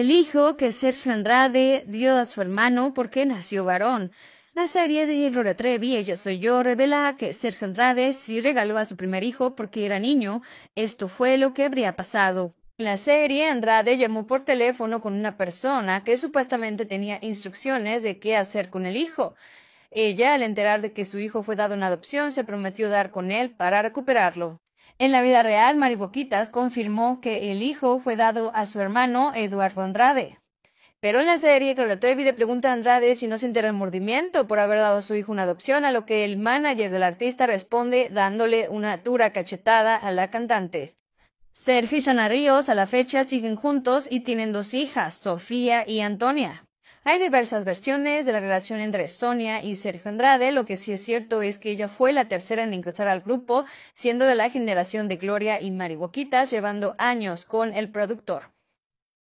el hijo que Sergio Andrade dio a su hermano porque nació varón. La serie de Laura Trevi, Ella Soy Yo, revela que Sergio Andrade sí regaló a su primer hijo porque era niño. Esto fue lo que habría pasado. En la serie, Andrade llamó por teléfono con una persona que supuestamente tenía instrucciones de qué hacer con el hijo. Ella, al enterar de que su hijo fue dado en adopción, se prometió dar con él para recuperarlo. En la vida real, Mariboquitas confirmó que el hijo fue dado a su hermano Eduardo Andrade. Pero en la serie, Trevi le pregunta a Andrade si no siente remordimiento por haber dado a su hijo una adopción, a lo que el manager del artista responde dándole una dura cachetada a la cantante. Sergio y a la fecha siguen juntos y tienen dos hijas, Sofía y Antonia. Hay diversas versiones de la relación entre Sonia y Sergio Andrade, lo que sí es cierto es que ella fue la tercera en ingresar al grupo, siendo de la generación de Gloria y Mari Boquitas, llevando años con el productor.